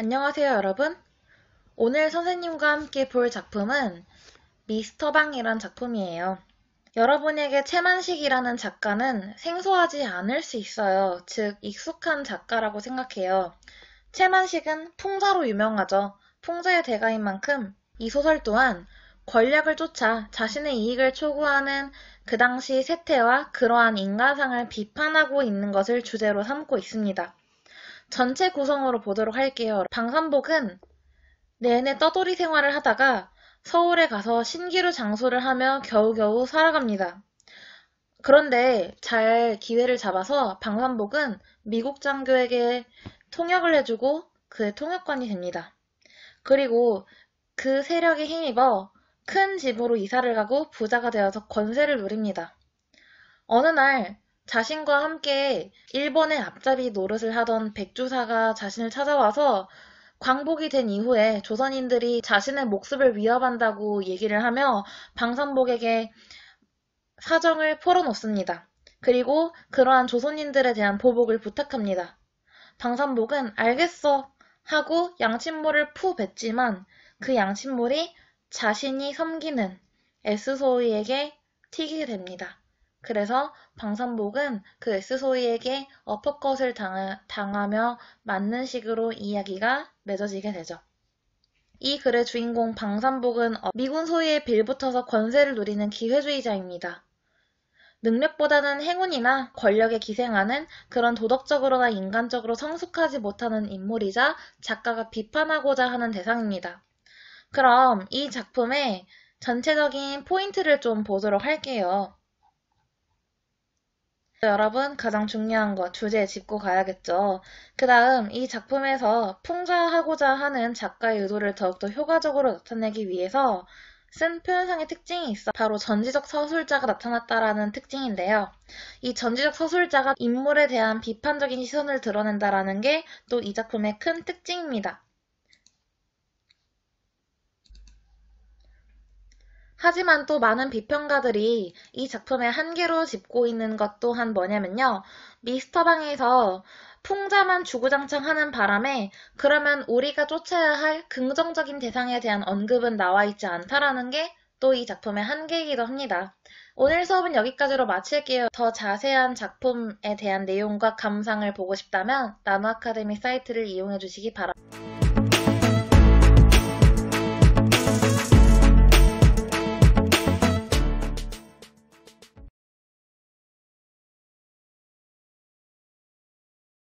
안녕하세요 여러분 오늘 선생님과 함께 볼 작품은 미스터방이란 작품이에요 여러분에게 최만식이라는 작가는 생소하지 않을 수 있어요 즉 익숙한 작가라고 생각해요 최만식은 풍자로 유명하죠 풍자의 대가인 만큼 이 소설 또한 권력을 쫓아 자신의 이익을 초구하는 그 당시 세태와 그러한 인간상을 비판하고 있는 것을 주제로 삼고 있습니다 전체 구성으로 보도록 할게요. 방산복은 내내 떠돌이 생활을 하다가 서울에 가서 신기루 장소를 하며 겨우겨우 살아갑니다. 그런데 잘 기회를 잡아서 방산복은 미국 장교에게 통역을 해주고 그의 통역관이 됩니다. 그리고 그 세력에 힘입어 큰 집으로 이사를 가고 부자가 되어서 권세를 누립니다. 어느 날 자신과 함께 일본의 앞잡이 노릇을 하던 백주사가 자신을 찾아와서 광복이 된 이후에 조선인들이 자신의 목숨을 위협한다고 얘기를 하며 방산복에게 사정을 풀어놓습니다. 그리고 그러한 조선인들에 대한 보복을 부탁합니다. 방산복은 알겠어 하고 양친물를푸 뱉지만 그 양친물이 자신이 섬기는 에스소이에게 튀게 됩니다. 그래서 방산복은그 엑스소이에게 어퍼컷을 당하, 며 맞는 식으로 이야기가 맺어지게 되죠. 이 글의 주인공 방산복은 어, 미군 소위에 빌붙어서 권세를 누리는 기회주의자입니다. 능력보다는 행운이나 권력에 기생하는 그런 도덕적으로나 인간적으로 성숙하지 못하는 인물이자 작가가 비판하고자 하는 대상입니다. 그럼 이 작품의 전체적인 포인트를 좀 보도록 할게요. 여러분 가장 중요한 것 주제 에 짚고 가야겠죠. 그 다음 이 작품에서 풍자하고자 하는 작가의 의도를 더욱더 효과적으로 나타내기 위해서 쓴 표현상의 특징이 있어 바로 전지적 서술자가 나타났다라는 특징인데요. 이 전지적 서술자가 인물에 대한 비판적인 시선을 드러낸다라는 게 또 이 작품의 큰 특징입니다. 하지만 또 많은 비평가들이 이 작품의 한계로 짚고 있는 것 또한 뭐냐면요. 미스터방에서 풍자만 주구장창 하는 바람에 그러면 우리가 쫓아야 할 긍정적인 대상에 대한 언급은 나와 있지 않다라는 게 또 이 작품의 한계이기도 합니다. 오늘 수업은 여기까지로 마칠게요. 더 자세한 작품에 대한 내용과 감상을 보고 싶다면 나노아카데미 사이트를 이용해 주시기 바랍니다.